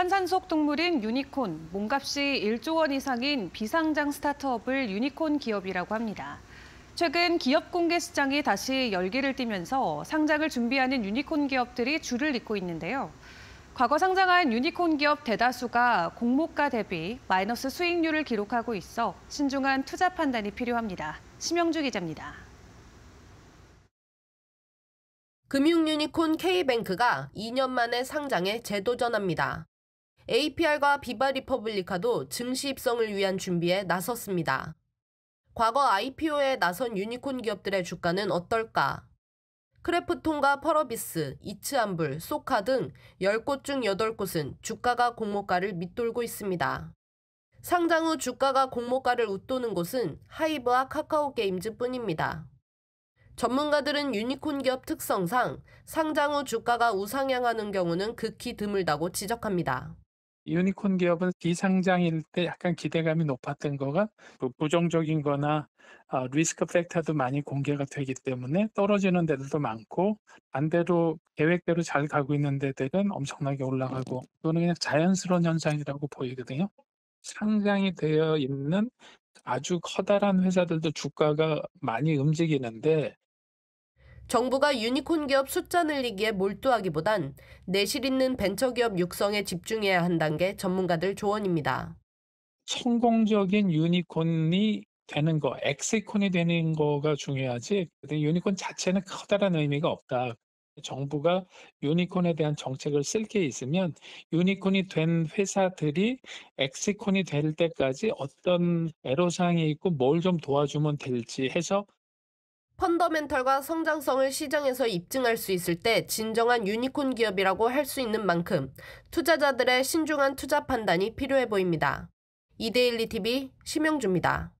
환산 속 동물인 유니콘, 몸값이 1조 원 이상인 비상장 스타트업을 유니콘 기업이라고 합니다. 최근 기업 공개 시장이 다시 열기를 띠면서 상장을 준비하는 유니콘 기업들이 줄을 잇고 있는데요. 과거 상장한 유니콘 기업 대다수가 공모가 대비 마이너스 수익률을 기록하고 있어 신중한 투자 판단이 필요합니다. 심영주 기자입니다. 금융 유니콘 K뱅크가 2년 만에 상장에 재도전합니다. APR과 비바 리퍼블리카도 증시 입성을 위한 준비에 나섰습니다. 과거 IPO에 나선 유니콘 기업들의 주가는 어떨까? 크래프톤과 퍼러비스, 이츠암블 소카 등 10곳 중 8곳은 주가가 공모가를 밑돌고 있습니다. 상장 후 주가가 공모가를 웃도는 곳은 하이브와 카카오게임즈 뿐입니다. 전문가들은 유니콘 기업 특성상 상장 후 주가가 우상향하는 경우는 극히 드물다고 지적합니다. 유니콘 기업은 비상장일 때 약간 기대감이 높았던 거가 부정적인 거나 아, 리스크 팩터도 많이 공개가 되기 때문에 떨어지는 데들도 많고 반대로 계획대로 잘 가고 있는 데들은 엄청나게 올라가고 그거는 그냥 자연스러운 현상이라고 보이거든요. 상장이 되어 있는 아주 커다란 회사들도 주가가 많이 움직이는데 정부가 유니콘 기업 숫자 늘리기에 몰두하기보단 내실 있는 벤처기업 육성에 집중해야 한다는 게 전문가들 조언입니다. 성공적인 유니콘이 되는 거, 엑세콘이 되는 거가 중요하지. 근데 유니콘 자체는 커다란 의미가 없다. 정부가 유니콘에 대한 정책을 쓸 게 있으면 유니콘이 된 회사들이 엑시콘이 될 때까지 어떤 애로사항이 있고 뭘 좀 도와주면 될지 해서 펀더멘털과 성장성을 시장에서 입증할 수 있을 때 진정한 유니콘 기업이라고 할 수 있는 만큼 투자자들의 신중한 투자 판단이 필요해 보입니다. 이데일리 TV 심영주입니다.